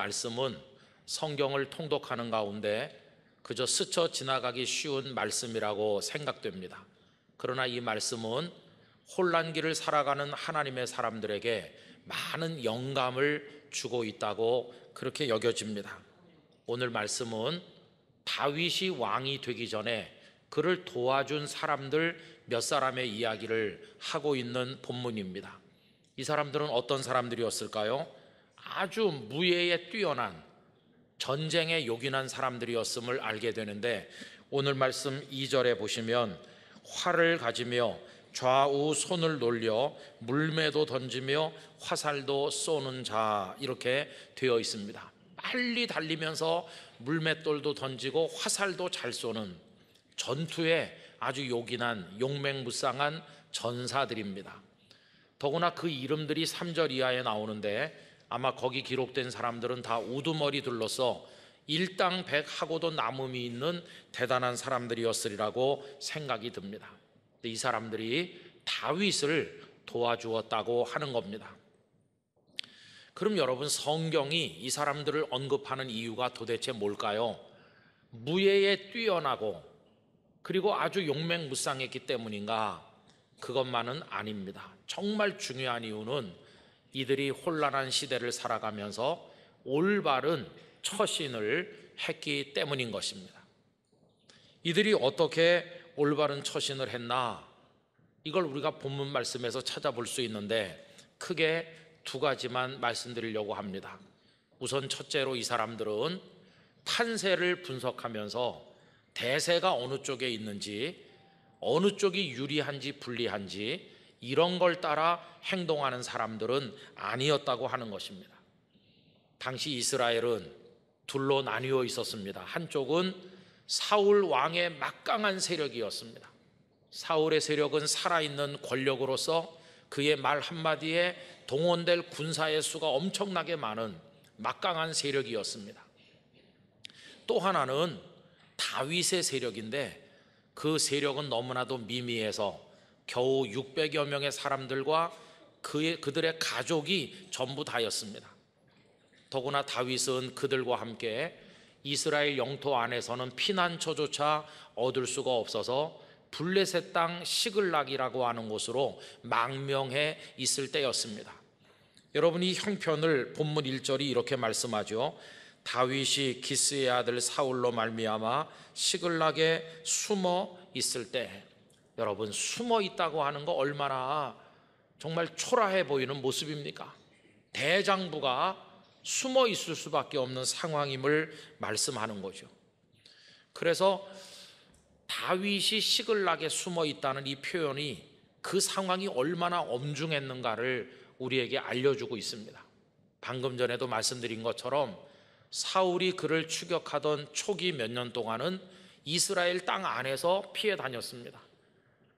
말씀은 성경을 통독하는 가운데 그저 스쳐 지나가기 쉬운 말씀이라고 생각됩니다. 그러나 이 말씀은 혼란기를 살아가는 하나님의 사람들에게 많은 영감을 주고 있다고 그렇게 여겨집니다. 오늘 말씀은 다윗이 왕이 되기 전에 그를 도와준 사람들 몇 사람의 이야기를 하고 있는 본문입니다. 이 사람들은 어떤 사람들이었을까요? 아주 무예에 뛰어난 전쟁에 요긴한 사람들이었음을 알게 되는데 오늘 말씀 2절에 보시면 활을 가지며 좌우 손을 놀려 물매도 던지며 화살도 쏘는 자 이렇게 되어 있습니다. 빨리 달리면서 물맷돌도 던지고 화살도 잘 쏘는 전투에 아주 요긴한 용맹무쌍한 전사들입니다. 더구나 그 이름들이 3절 이하에 나오는데 아마 거기 기록된 사람들은 다 우두머리 둘러서 일당 백하고도 남음이 있는 대단한 사람들이었으리라고 생각이 듭니다. 이 사람들이 다윗을 도와주었다고 하는 겁니다. 그럼 여러분 성경이 이 사람들을 언급하는 이유가 도대체 뭘까요? 무예에 뛰어나고 그리고 아주 용맹무쌍했기 때문인가? 그것만은 아닙니다. 정말 중요한 이유는 이들이 혼란한 시대를 살아가면서 올바른 처신을 했기 때문인 것입니다. 이들이 어떻게 올바른 처신을 했나? 이걸 우리가 본문 말씀에서 찾아볼 수 있는데 크게 두 가지만 말씀드리려고 합니다. 우선 첫째로 이 사람들은 판세를 분석하면서 대세가 어느 쪽에 있는지 어느 쪽이 유리한지 불리한지 이런 걸 따라 행동하는 사람들은 아니었다고 하는 것입니다. 당시 이스라엘은 둘로 나뉘어 있었습니다. 한쪽은 사울 왕의 막강한 세력이었습니다. 사울의 세력은 살아있는 권력으로서 그의 말 한마디에 동원될 군사의 수가 엄청나게 많은 막강한 세력이었습니다. 또 하나는 다윗의 세력인데 그 세력은 너무나도 미미해서 겨우 600여 명의 사람들과 그의, 그들의 가족이 전부 다였습니다. 더구나 다윗은 그들과 함께 이스라엘 영토 안에서는 피난처조차 얻을 수가 없어서 블레셋 땅 시글락이라고 하는 곳으로 망명해 있을 때였습니다. 여러분 이 형편을 본문 1절이 이렇게 말씀하죠. 다윗이 기스의 아들 사울로 말미암아 시글락에 숨어 있을 때 여러분 숨어 있다고 하는 거 얼마나 정말 초라해 보이는 모습입니까? 대장부가 숨어 있을 수밖에 없는 상황임을 말씀하는 거죠. 그래서 다윗이 시글락에 숨어 있다는 이 표현이 그 상황이 얼마나 엄중했는가를 우리에게 알려주고 있습니다. 방금 전에도 말씀드린 것처럼 사울이 그를 추격하던 초기 몇 년 동안은 이스라엘 땅 안에서 피해 다녔습니다.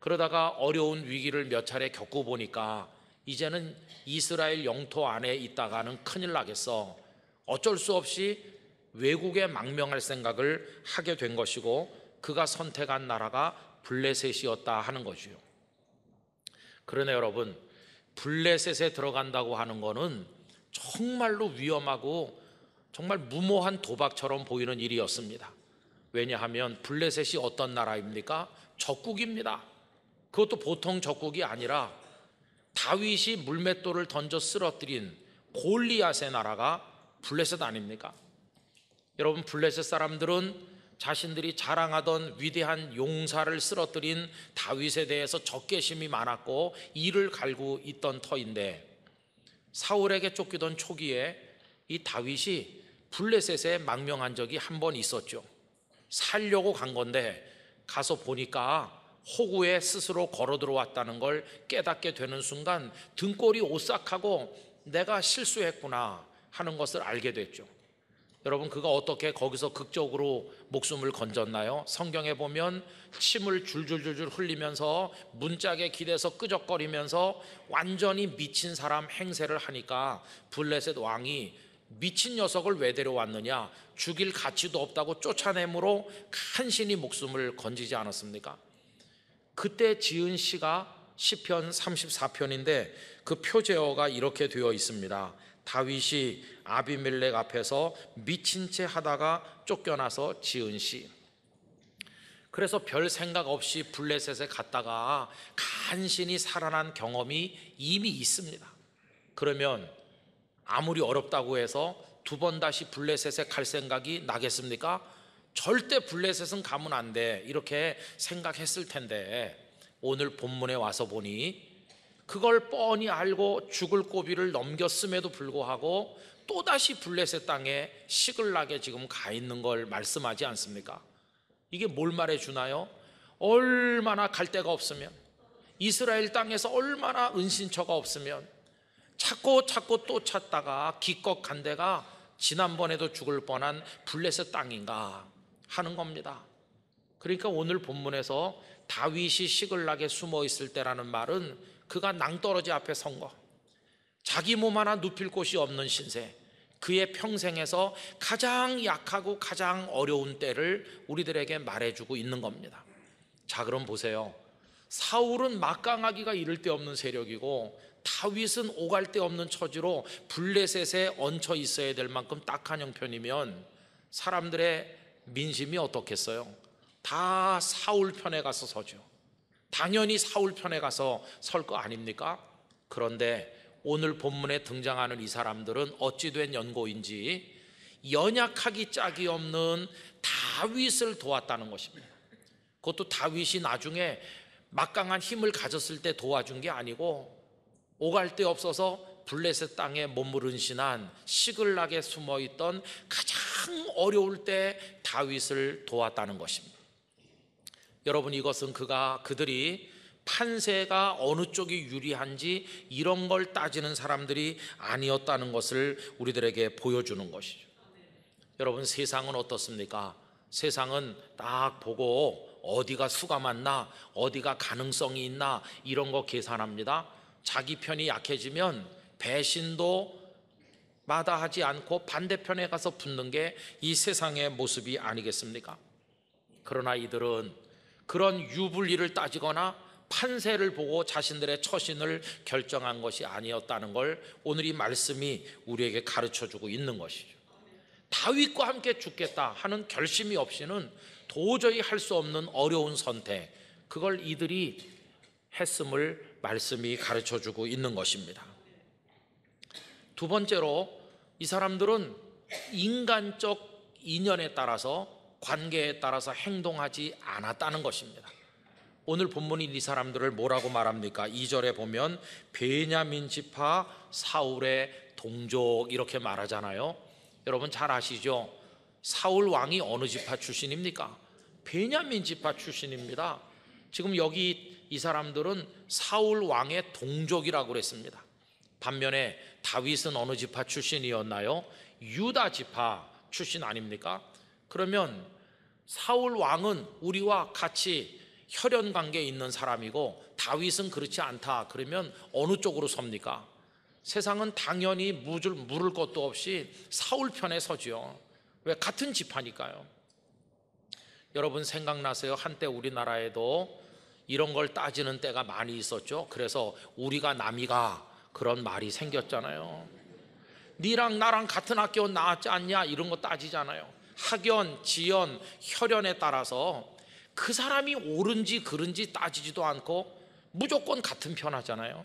그러다가 어려운 위기를 몇 차례 겪어보니까 이제는 이스라엘 영토 안에 있다가는 큰일 나겠어. 어쩔 수 없이 외국에 망명할 생각을 하게 된 것이고 그가 선택한 나라가 블레셋이었다 하는 거지요. 그러네 여러분, 블레셋에 들어간다고 하는 거는 정말로 위험하고 정말 무모한 도박처럼 보이는 일이었습니다. 왜냐하면 블레셋이 어떤 나라입니까? 적국입니다. 그것도 보통 적국이 아니라 다윗이 물맷돌을 던져 쓰러뜨린 골리앗의 나라가 블레셋 아닙니까? 여러분 블레셋 사람들은 자신들이 자랑하던 위대한 용사를 쓰러뜨린 다윗에 대해서 적개심이 많았고 이를 갈고 있던 터인데 사울에게 쫓기던 초기에 이 다윗이 블레셋에 망명한 적이 한 번 있었죠. 살려고 간 건데 가서 보니까 호구에 스스로 걸어 들어왔다는 걸 깨닫게 되는 순간 등골이 오싹하고 내가 실수했구나 하는 것을 알게 됐죠. 여러분 그가 어떻게 거기서 극적으로 목숨을 건졌나요? 성경에 보면 침을 줄줄줄줄 흘리면서 문짝에 기대서 끄적거리면서 완전히 미친 사람 행세를 하니까 블레셋 왕이 미친 녀석을 왜 데려왔느냐 죽일 가치도 없다고 쫓아내므로 간신히 목숨을 건지지 않았습니까? 그때 지은 시가 시편 34편인데 그 표제어가 이렇게 되어 있습니다. 다윗이 아비멜렉 앞에서 미친 채 하다가 쫓겨나서 지은 시. 그래서 별 생각 없이 블레셋에 갔다가 간신히 살아난 경험이 이미 있습니다. 그러면 아무리 어렵다고 해서 두 번 다시 블레셋에 갈 생각이 나겠습니까? 절대 블레셋은 가면 안 돼. 이렇게 생각했을 텐데 오늘 본문에 와서 보니 그걸 뻔히 알고 죽을 고비를 넘겼음에도 불구하고 또다시 블레셋 땅에 시글 나게 지금 가 있는 걸 말씀하지 않습니까? 이게 뭘 말해 주나요? 얼마나 갈 데가 없으면 이스라엘 땅에서 얼마나 은신처가 없으면 찾고 찾고 또 찾다가 기껏 간 데가 지난번에도 죽을 뻔한 블레셋 땅인가 하는 겁니다. 그러니까 오늘 본문에서 다윗이 시글락에 숨어 있을 때라는 말은 그가 낭떠러지 앞에 선 거. 자기 몸 하나 눕힐 곳이 없는 신세. 그의 평생에서 가장 약하고 가장 어려운 때를 우리들에게 말해주고 있는 겁니다. 자, 그럼 보세요. 사울은 막강하기가 이를 데 없는 세력이고 다윗은 오갈 데 없는 처지로 블레셋에 얹혀 있어야 될 만큼 딱한 형편이면 사람들의 민심이 어떻겠어요? 다 사울 편에 가서 서죠. 당연히 사울 편에 가서 설 거 아닙니까? 그런데 오늘 본문에 등장하는 이 사람들은 어찌된 연고인지 연약하기 짝이 없는 다윗을 도왔다는 것입니다. 그것도 다윗이 나중에 막강한 힘을 가졌을 때 도와준 게 아니고 오갈 데 없어서 블레셋 땅에 몸을 은신한 시글락에 숨어 있던 가장 가장 어려울 때 다윗을 도왔다는 것입니다. 여러분 이것은 그가 그들이 판세가 어느 쪽이 유리한지 이런 걸 따지는 사람들이 아니었다는 것을 우리들에게 보여주는 것이죠. 여러분 세상은 어떻습니까? 세상은 딱 보고 어디가 수가 많나, 어디가 가능성이 있나 이런 거 계산합니다. 자기 편이 약해지면 배신도 마다하지 않고 반대편에 가서 붙는 게 이 세상의 모습이 아니겠습니까? 그러나 이들은 그런 유불리를 따지거나 판세를 보고 자신들의 처신을 결정한 것이 아니었다는 걸 오늘 이 말씀이 우리에게 가르쳐 주고 있는 것이죠. 다윗과 함께 죽겠다 하는 결심이 없이는 도저히 할 수 없는 어려운 선택, 그걸 이들이 했음을 말씀이 가르쳐 주고 있는 것입니다. 두 번째로 이 사람들은 인간적 인연에 따라서 관계에 따라서 행동하지 않았다는 것입니다. 오늘 본문이 이 사람들을 뭐라고 말합니까? 2절에 보면 베냐민 지파 사울의 동족 이렇게 말하잖아요. 여러분 잘 아시죠? 사울 왕이 어느 지파 출신입니까? 베냐민 지파 출신입니다. 지금 여기 이 사람들은 사울 왕의 동족이라고 그랬습니다. 반면에 다윗은 어느 지파 출신이었나요? 유다 지파 출신 아닙니까? 그러면 사울 왕은 우리와 같이 혈연 관계에 있는 사람이고 다윗은 그렇지 않다. 그러면 어느 쪽으로 섭니까? 세상은 당연히 무줄 물을 것도 없이 사울 편에 서지요. 왜 같은 지파니까요. 여러분 생각나세요? 한때 우리나라에도 이런 걸 따지는 때가 많이 있었죠. 그래서 우리가 남이가 그런 말이 생겼잖아요. 니랑 나랑 같은 학교 나왔지 않냐 이런 거 따지잖아요. 학연, 지연, 혈연에 따라서 그 사람이 옳은지 그른지 따지지도 않고 무조건 같은 편 하잖아요.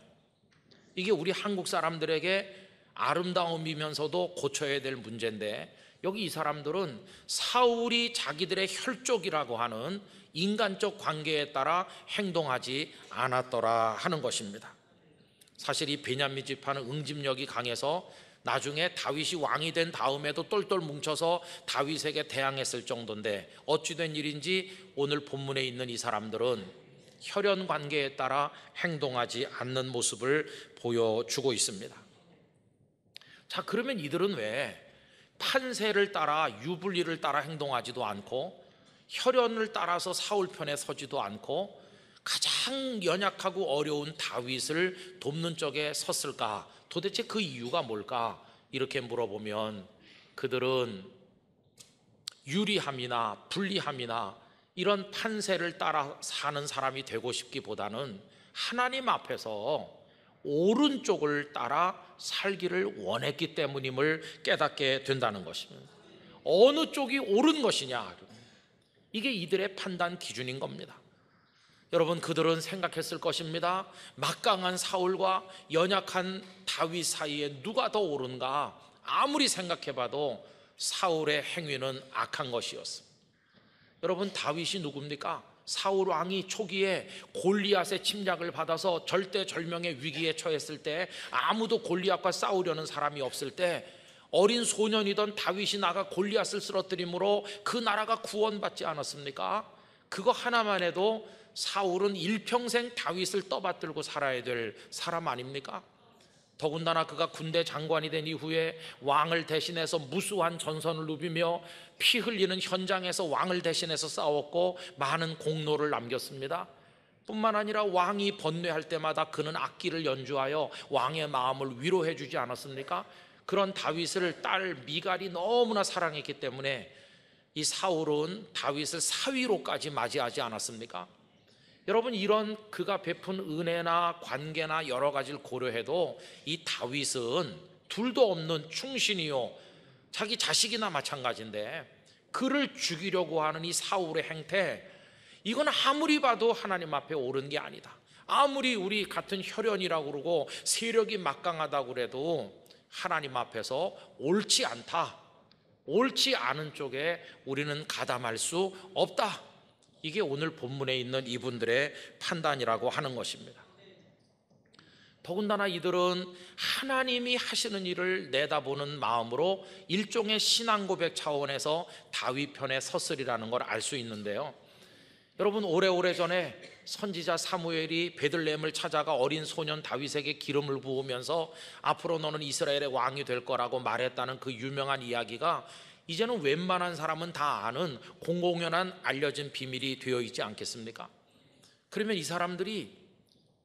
이게 우리 한국 사람들에게 아름다움이면서도 고쳐야 될 문제인데 여기 이 사람들은 사울이 자기들의 혈족이라고 하는 인간적 관계에 따라 행동하지 않았더라 하는 것입니다. 사실 이 베냐민 지파는 응집력이 강해서 나중에 다윗이 왕이 된 다음에도 똘똘 뭉쳐서 다윗에게 대항했을 정도인데 어찌된 일인지 오늘 본문에 있는 이 사람들은 혈연 관계에 따라 행동하지 않는 모습을 보여주고 있습니다. 자, 그러면 이들은 왜 판세를 따라 유불리를 따라 행동하지도 않고 혈연을 따라서 사울 편에 서지도 않고 가장 연약하고 어려운 다윗을 돕는 쪽에 섰을까? 도대체 그 이유가 뭘까? 이렇게 물어보면 그들은 유리함이나 불리함이나 이런 판세를 따라 사는 사람이 되고 싶기보다는 하나님 앞에서 오른쪽을 따라 살기를 원했기 때문임을 깨닫게 된다는 것입니다. 어느 쪽이 옳은 것이냐. 이게 이들의 판단 기준인 겁니다. 여러분 그들은 생각했을 것입니다. 막강한 사울과 연약한 다윗 사이에 누가 더 옳은가? 아무리 생각해봐도 사울의 행위는 악한 것이었습니다. 여러분 다윗이 누굽니까? 사울 왕이 초기에 골리앗의 침략을 받아서 절대절명의 위기에 처했을 때 아무도 골리앗과 싸우려는 사람이 없을 때 어린 소년이던 다윗이 나가 골리앗을 쓰러뜨림으로 그 나라가 구원받지 않았습니까? 그거 하나만 해도 사울은 일평생 다윗을 떠받들고 살아야 될 사람 아닙니까? 더군다나 그가 군대 장관이 된 이후에 왕을 대신해서 무수한 전선을 누비며 피 흘리는 현장에서 왕을 대신해서 싸웠고 많은 공로를 남겼습니다. 뿐만 아니라 왕이 번뇌할 때마다 그는 악기를 연주하여 왕의 마음을 위로해 주지 않았습니까? 그런 다윗을 딸 미갈이 너무나 사랑했기 때문에 이 사울은 다윗을 사위로까지 맞이하지 않았습니까? 여러분 이런 그가 베푼 은혜나 관계나 여러 가지를 고려해도 이 다윗은 둘도 없는 충신이요 자기 자식이나 마찬가지인데 그를 죽이려고 하는 이 사울의 행태 이건 아무리 봐도 하나님 앞에 옳은 게 아니다. 아무리 우리 같은 혈연이라고 그러고 세력이 막강하다고 그도 하나님 앞에서 옳지 않다. 옳지 않은 쪽에 우리는 가담할 수 없다. 이게 오늘 본문에 있는 이분들의 판단이라고 하는 것입니다. 더군다나 이들은 하나님이 하시는 일을 내다보는 마음으로 일종의 신앙 고백 차원에서 다윗 편에 섰으리라는 걸 알 수 있는데요. 여러분 오래오래 전에 선지자 사무엘이 베들레헴을 찾아가 어린 소년 다윗에게 기름을 부으면서 앞으로 너는 이스라엘의 왕이 될 거라고 말했다는 그 유명한 이야기가 이제는 웬만한 사람은 다 아는 공공연한 알려진 비밀이 되어 있지 않겠습니까? 그러면 이 사람들이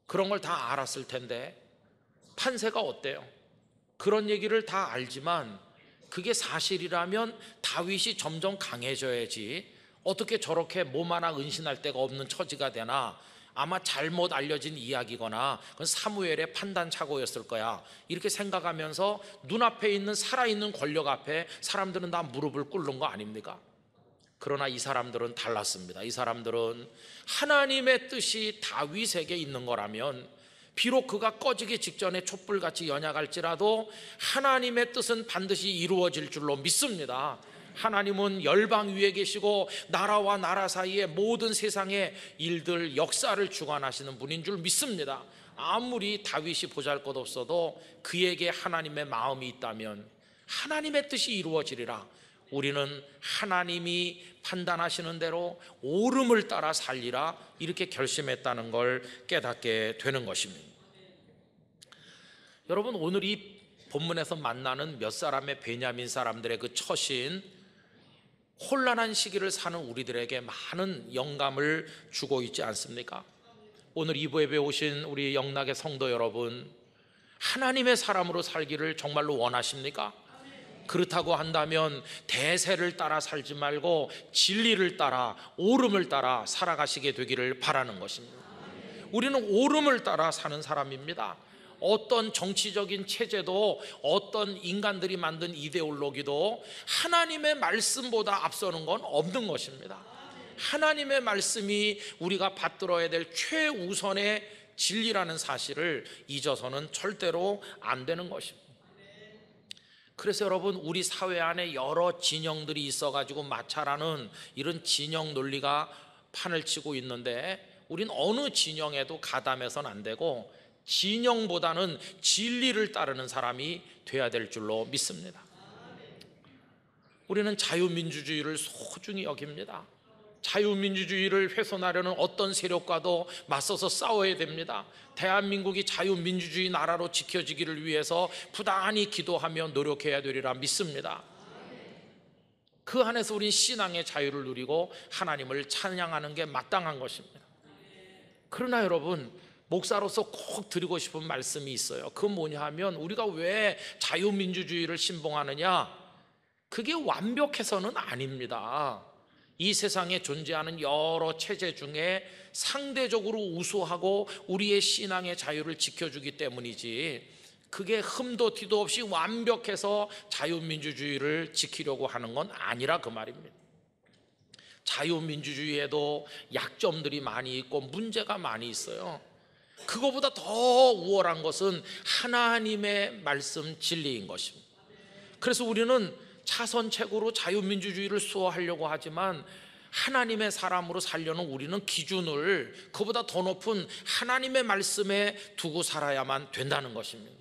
그런 걸 다 알았을 텐데 판세가 어때요? 그런 얘기를 다 알지만 그게 사실이라면 다윗이 점점 강해져야지 어떻게 저렇게 몸 하나 은신할 데가 없는 처지가 되나 아마 잘못 알려진 이야기거나 그건 사무엘의 판단착오였을 거야. 이렇게 생각하면서 눈앞에 있는 살아있는 권력 앞에 사람들은 다 무릎을 꿇는 거 아닙니까? 그러나 이 사람들은 달랐습니다. 이 사람들은 하나님의 뜻이 다윗에게 있는 거라면 비록 그가 꺼지기 직전에 촛불같이 연약할지라도 하나님의 뜻은 반드시 이루어질 줄로 믿습니다. 하나님은 열방 위에 계시고 나라와 나라 사이의 모든 세상의 일들 역사를 주관하시는 분인 줄 믿습니다. 아무리 다윗이 보잘것없어도 그에게 하나님의 마음이 있다면 하나님의 뜻이 이루어지리라. 우리는 하나님이 판단하시는 대로 오름을 따라 살리라 이렇게 결심했다는 걸 깨닫게 되는 것입니다. 여러분 오늘 이 본문에서 만나는 몇 사람의 베냐민 사람들의 그 처신 혼란한 시기를 사는 우리들에게 많은 영감을 주고 있지 않습니까? 오늘 이부에 오신 우리 영락의 성도 여러분, 하나님의 사람으로 살기를 정말로 원하십니까? 그렇다고 한다면 대세를 따라 살지 말고 진리를 따라 오름을 따라 살아가시게 되기를 바라는 것입니다. 우리는 오름을 따라 사는 사람입니다. 어떤 정치적인 체제도 어떤 인간들이 만든 이데올로기도 하나님의 말씀보다 앞서는 건 없는 것입니다. 하나님의 말씀이 우리가 받들어야 될 최우선의 진리라는 사실을 잊어서는 절대로 안 되는 것입니다. 그래서 여러분 우리 사회 안에 여러 진영들이 있어가지고 마찰하는 이런 진영 논리가 판을 치고 있는데 우린 어느 진영에도 가담해선 안 되고 진영보다는 진리를 따르는 사람이 돼야 될 줄로 믿습니다. 우리는 자유민주주의를 소중히 여깁니다. 자유민주주의를 훼손하려는 어떤 세력과도 맞서서 싸워야 됩니다. 대한민국이 자유민주주의 나라로 지켜지기를 위해서 부단히 기도하며 노력해야 되리라 믿습니다. 그 안에서 우린 신앙의 자유를 누리고 하나님을 찬양하는 게 마땅한 것입니다. 그러나 여러분, 목사로서 꼭 드리고 싶은 말씀이 있어요. 그 뭐냐 하면 우리가 왜 자유민주주의를 신봉하느냐? 그게 완벽해서는 아닙니다. 이 세상에 존재하는 여러 체제 중에 상대적으로 우수하고 우리의 신앙의 자유를 지켜주기 때문이지 그게 흠도 티도 없이 완벽해서 자유민주주의를 지키려고 하는 건 아니라 그 말입니다. 자유민주주의에도 약점들이 많이 있고 문제가 많이 있어요. 그거보다 더 우월한 것은 하나님의 말씀 진리인 것입니다. 그래서 우리는 차선책으로 자유민주주의를 수호하려고 하지만 하나님의 사람으로 살려는 우리는 기준을 그보다 더 높은 하나님의 말씀에 두고 살아야만 된다는 것입니다.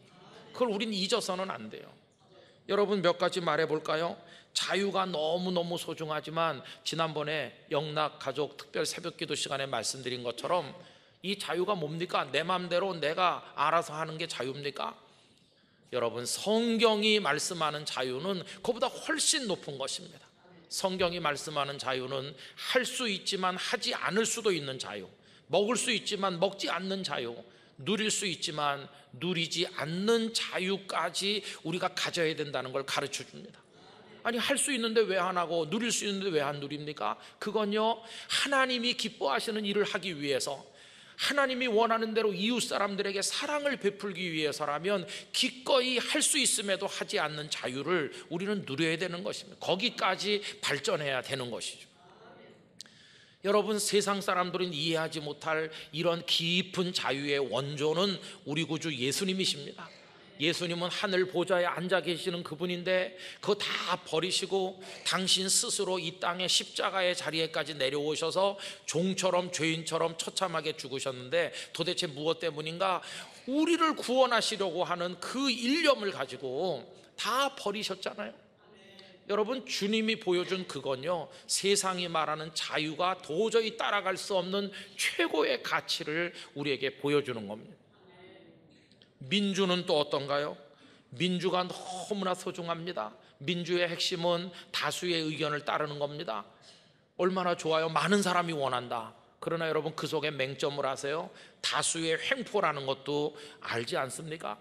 그걸 우리 잊어서는 안 돼요. 여러분 몇 가지 말해 볼까요? 자유가 너무너무 소중하지만 지난번에 영락 가족 특별 새벽 기도 시간에 말씀드린 것처럼 이 자유가 뭡니까? 내 마음대로 내가 알아서 하는 게 자유입니까? 여러분 성경이 말씀하는 자유는 그보다 훨씬 높은 것입니다. 성경이 말씀하는 자유는 할 수 있지만 하지 않을 수도 있는 자유, 먹을 수 있지만 먹지 않는 자유, 누릴 수 있지만 누리지 않는 자유까지 우리가 가져야 된다는 걸 가르쳐 줍니다. 아니 할 수 있는데 왜 안 하고 누릴 수 있는데 왜 안 누립니까? 그건요 하나님이 기뻐하시는 일을 하기 위해서 하나님이 원하는 대로 이웃 사람들에게 사랑을 베풀기 위해서라면 기꺼이 할 수 있음에도 하지 않는 자유를 우리는 누려야 되는 것입니다. 거기까지 발전해야 되는 것이죠. 여러분 세상 사람들은 이해하지 못할 이런 깊은 자유의 원조는 우리 구주 예수님이십니다. 예수님은 하늘 보좌에 앉아 계시는 그분인데 그거 다 버리시고 당신 스스로 이 땅의 십자가의 자리에까지 내려오셔서 종처럼 죄인처럼 처참하게 죽으셨는데 도대체 무엇 때문인가 우리를 구원하시려고 하는 그 일념을 가지고 다 버리셨잖아요. 여러분 주님이 보여준 그건요 세상이 말하는 자유가 도저히 따라갈 수 없는 최고의 가치를 우리에게 보여주는 겁니다. 민주는 또 어떤가요? 민주가 너무나 소중합니다. 민주의 핵심은 다수의 의견을 따르는 겁니다. 얼마나 좋아요. 많은 사람이 원한다. 그러나 여러분 그 속에 맹점을 하세요. 다수의 횡포라는 것도 알지 않습니까?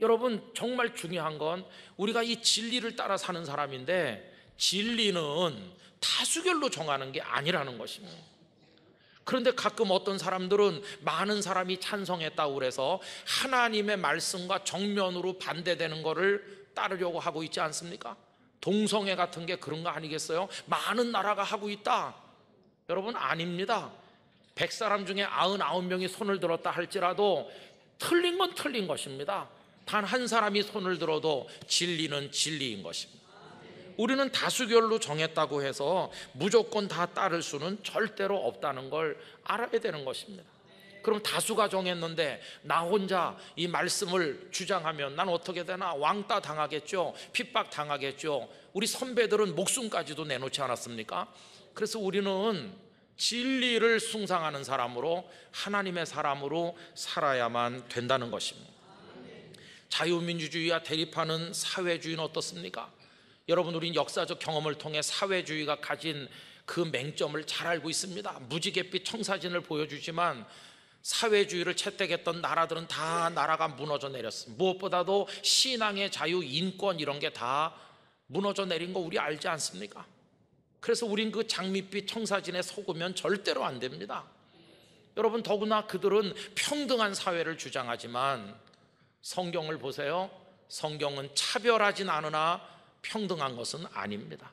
여러분 정말 중요한 건 우리가 이 진리를 따라 사는 사람인데 진리는 다수결로 정하는 게 아니라는 것입니다. 그런데 가끔 어떤 사람들은 많은 사람이 찬성했다고 그래서 하나님의 말씀과 정면으로 반대되는 것을 따르려고 하고 있지 않습니까? 동성애 같은 게 그런 거 아니겠어요? 많은 나라가 하고 있다. 여러분 아닙니다. 100사람 중에 99명이 손을 들었다 할지라도 틀린 건 틀린 것입니다. 단 한 사람이 손을 들어도 진리는 진리인 것입니다. 우리는 다수결로 정했다고 해서 무조건 다 따를 수는 절대로 없다는 걸 알아야 되는 것입니다. 그럼 다수가 정했는데 나 혼자 이 말씀을 주장하면 난 어떻게 되나 왕따 당하겠죠. 핍박 당하겠죠. 우리 선배들은 목숨까지도 내놓지 않았습니까? 그래서 우리는 진리를 숭상하는 사람으로 하나님의 사람으로 살아야만 된다는 것입니다. 자유민주주의와 대립하는 사회주의는 어떻습니까? 여러분 우린 역사적 경험을 통해 사회주의가 가진 그 맹점을 잘 알고 있습니다. 무지갯빛 청사진을 보여주지만 사회주의를 채택했던 나라들은 다 나라가 무너져 내렸습니다. 무엇보다도 신앙의 자유, 인권 이런 게 다 무너져 내린 거 우리 알지 않습니까? 그래서 우린 그 장밋빛 청사진에 속으면 절대로 안 됩니다. 여러분 더구나 그들은 평등한 사회를 주장하지만 성경을 보세요. 성경은 차별하진 않으나 평등한 것은 아닙니다.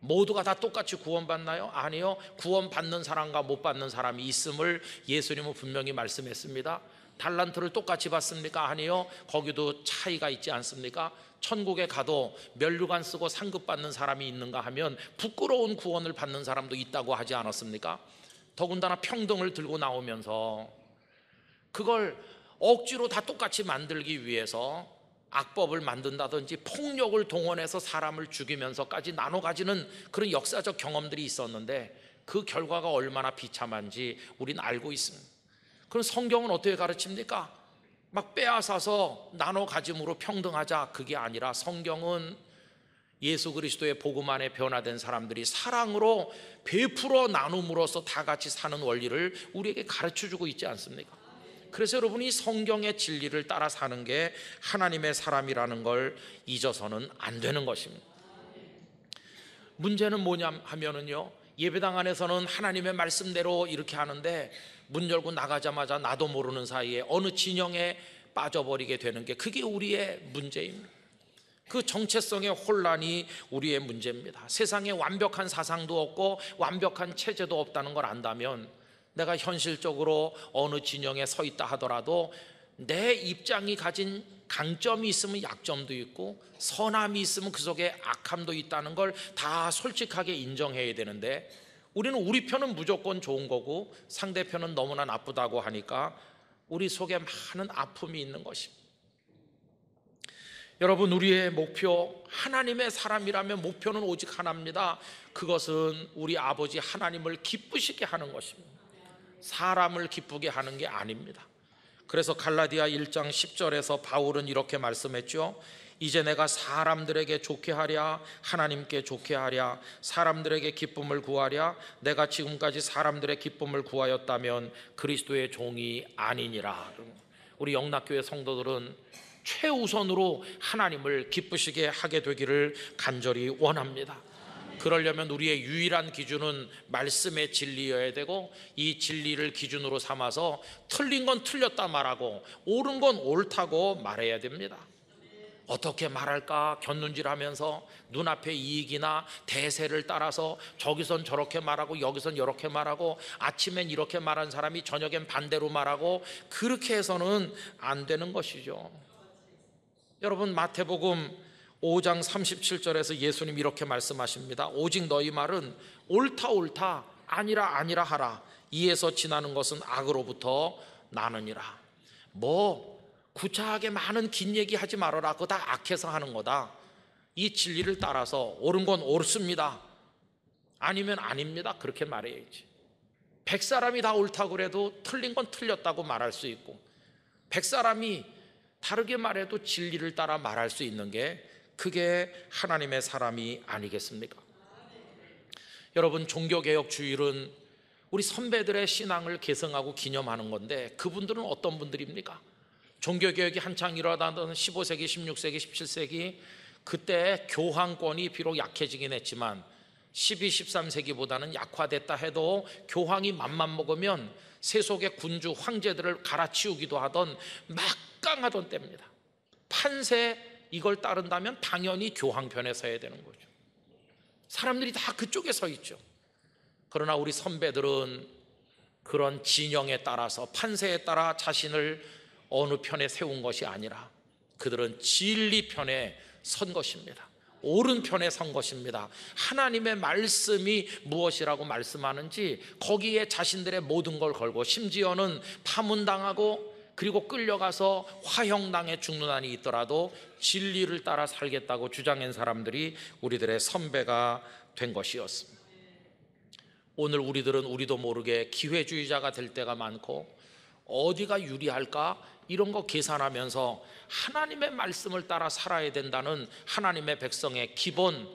모두가 다 똑같이 구원받나요? 아니요. 구원받는 사람과 못 받는 사람이 있음을 예수님은 분명히 말씀했습니다. 달란트를 똑같이 받습니까? 아니요. 거기도 차이가 있지 않습니까? 천국에 가도 면류관 쓰고 상급 받는 사람이 있는가 하면 부끄러운 구원을 받는 사람도 있다고 하지 않았습니까? 더군다나 평등을 들고 나오면서 그걸 억지로 다 똑같이 만들기 위해서 악법을 만든다든지 폭력을 동원해서 사람을 죽이면서까지 나눠가지는 그런 역사적 경험들이 있었는데 그 결과가 얼마나 비참한지 우리는 알고 있습니다. 그럼 성경은 어떻게 가르칩니까? 막 빼앗아서 나눠가짐으로 평등하자 그게 아니라 성경은 예수 그리스도의 복음 안에 변화된 사람들이 사랑으로 베풀어 나눔으로써 다 같이 사는 원리를 우리에게 가르쳐 주고 있지 않습니까? 그래서 여러분이 성경의 진리를 따라 사는 게 하나님의 사람이라는 걸 잊어서는 안 되는 것입니다. 문제는 뭐냐 하면은요. 예배당 안에서는 하나님의 말씀대로 이렇게 하는데 문 열고 나가자마자 나도 모르는 사이에 어느 진영에 빠져버리게 되는 게 그게 우리의 문제입니다. 그 정체성의 혼란이 우리의 문제입니다. 세상에 완벽한 사상도 없고 완벽한 체제도 없다는 걸 안다면 내가 현실적으로 어느 진영에 서 있다 하더라도 내 입장이 가진 강점이 있으면 약점도 있고 선함이 있으면 그 속에 악함도 있다는 걸 다 솔직하게 인정해야 되는데 우리는 우리 편은 무조건 좋은 거고 상대편은 너무나 나쁘다고 하니까 우리 속에 많은 아픔이 있는 것입니다. 여러분 우리의 목표 하나님의 사람이라면 목표는 오직 하나입니다. 그것은 우리 아버지 하나님을 기쁘시게 하는 것입니다. 사람을 기쁘게 하는 게 아닙니다. 그래서 갈라디아 1장 10절에서 바울은 이렇게 말씀했죠. 이제 내가 사람들에게 좋게 하랴 하나님께 좋게 하랴 사람들에게 기쁨을 구하랴 내가 지금까지 사람들의 기쁨을 구하였다면 그리스도의 종이 아니니라. 우리 영락교회 성도들은 최우선으로 하나님을 기쁘시게 하게 되기를 간절히 원합니다. 그러려면 우리의 유일한 기준은 말씀의 진리여야 되고 이 진리를 기준으로 삼아서 틀린 건 틀렸다 말하고 옳은 건 옳다고 말해야 됩니다. 어떻게 말할까 견눈질하면서 눈앞의 이익이나 대세를 따라서 저기선 저렇게 말하고 여기선 이렇게 말하고 아침엔 이렇게 말한 사람이 저녁엔 반대로 말하고 그렇게 해서는 안 되는 것이죠. 여러분 마태복음 5장 37절에서 예수님 이렇게 말씀하십니다. 오직 너희 말은 옳다 옳다 아니라 아니라 하라. 이에서 지나는 것은 악으로부터 나느니라. 뭐 구차하게 많은 긴 얘기 하지 말아라. 그거 다 악해서 하는 거다. 이 진리를 따라서 옳은 건 옳습니다. 아니면 아닙니다. 그렇게 말해야지. 백 사람이 다 옳다고 그래도 틀린 건 틀렸다고 말할 수 있고, 백 사람이 다르게 말해도 진리를 따라 말할 수 있는 게 그게 하나님의 사람이 아니겠습니까? 여러분 종교개혁주일은 우리 선배들의 신앙을 계승하고 기념하는 건데 그분들은 어떤 분들입니까? 종교개혁이 한창 일어나던 15세기, 16세기, 17세기 그때 교황권이 비록 약해지긴 했지만 12, 13세기보다는 약화됐다 해도 교황이 맘만 먹으면 세속의 군주, 황제들을 갈아치우기도 하던 막강하던 때입니다. 판세 이걸 따른다면 당연히 교황 편에 서야 되는 거죠. 사람들이 다 그쪽에 서 있죠. 그러나 우리 선배들은 그런 진영에 따라서 판세에 따라 자신을 어느 편에 세운 것이 아니라 그들은 진리 편에 선 것입니다. 오른편에 선 것입니다. 하나님의 말씀이 무엇이라고 말씀하는지 거기에 자신들의 모든 걸 걸고 심지어는 파문당하고 그리고 끌려가서 화형당에 죽는 한이 있더라도 진리를 따라 살겠다고 주장한 사람들이 우리들의 선배가 된 것이었습니다. 오늘 우리들은 우리도 모르게 기회주의자가 될 때가 많고 어디가 유리할까 이런 거 계산하면서 하나님의 말씀을 따라 살아야 된다는 하나님의 백성의 기본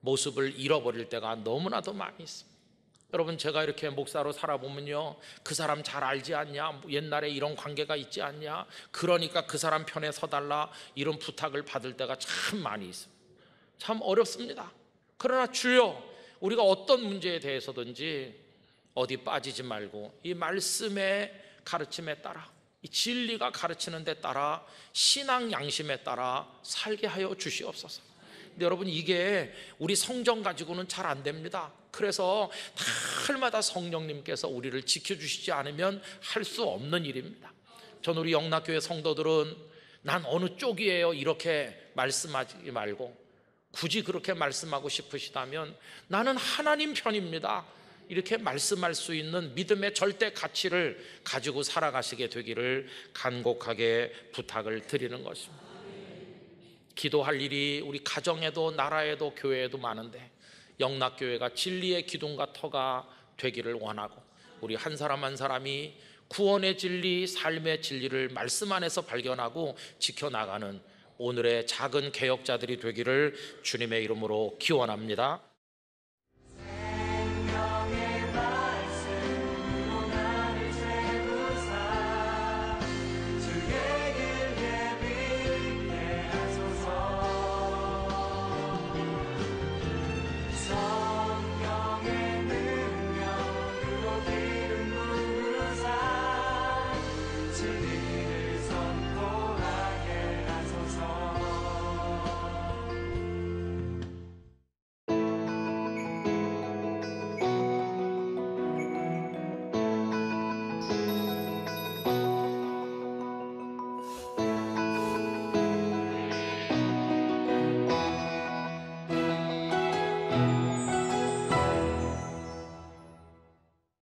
모습을 잃어버릴 때가 너무나도 많이 있습니다. 여러분 제가 이렇게 목사로 살아보면요 그 사람 잘 알지 않냐 옛날에 이런 관계가 있지 않냐 그러니까 그 사람 편에 서달라 이런 부탁을 받을 때가 참 많이 있습니다 참 어렵습니다 그러나 주여 우리가 어떤 문제에 대해서든지 어디 빠지지 말고 이 말씀의 가르침에 따라 이 진리가 가르치는 데 따라 신앙 양심에 따라 살게 하여 주시옵소서 여러분 이게 우리 성정 가지고는 잘 안 됩니다. 그래서 날마다 성령님께서 우리를 지켜주시지 않으면 할 수 없는 일입니다. 전 우리 영락교회 성도들은 난 어느 쪽이에요 이렇게 말씀하지 말고 굳이 그렇게 말씀하고 싶으시다면 나는 하나님 편입니다. 이렇게 말씀할 수 있는 믿음의 절대 가치를 가지고 살아가시게 되기를 간곡하게 부탁을 드리는 것입니다. 기도할 일이 우리 가정에도 나라에도 교회에도 많은데 영락교회가 진리의 기둥과 터가 되기를 원하고 우리 한 사람 한 사람이 구원의 진리, 삶의 진리를 말씀 안에서 발견하고 지켜나가는 오늘의 작은 개혁자들이 되기를 주님의 이름으로 기원합니다.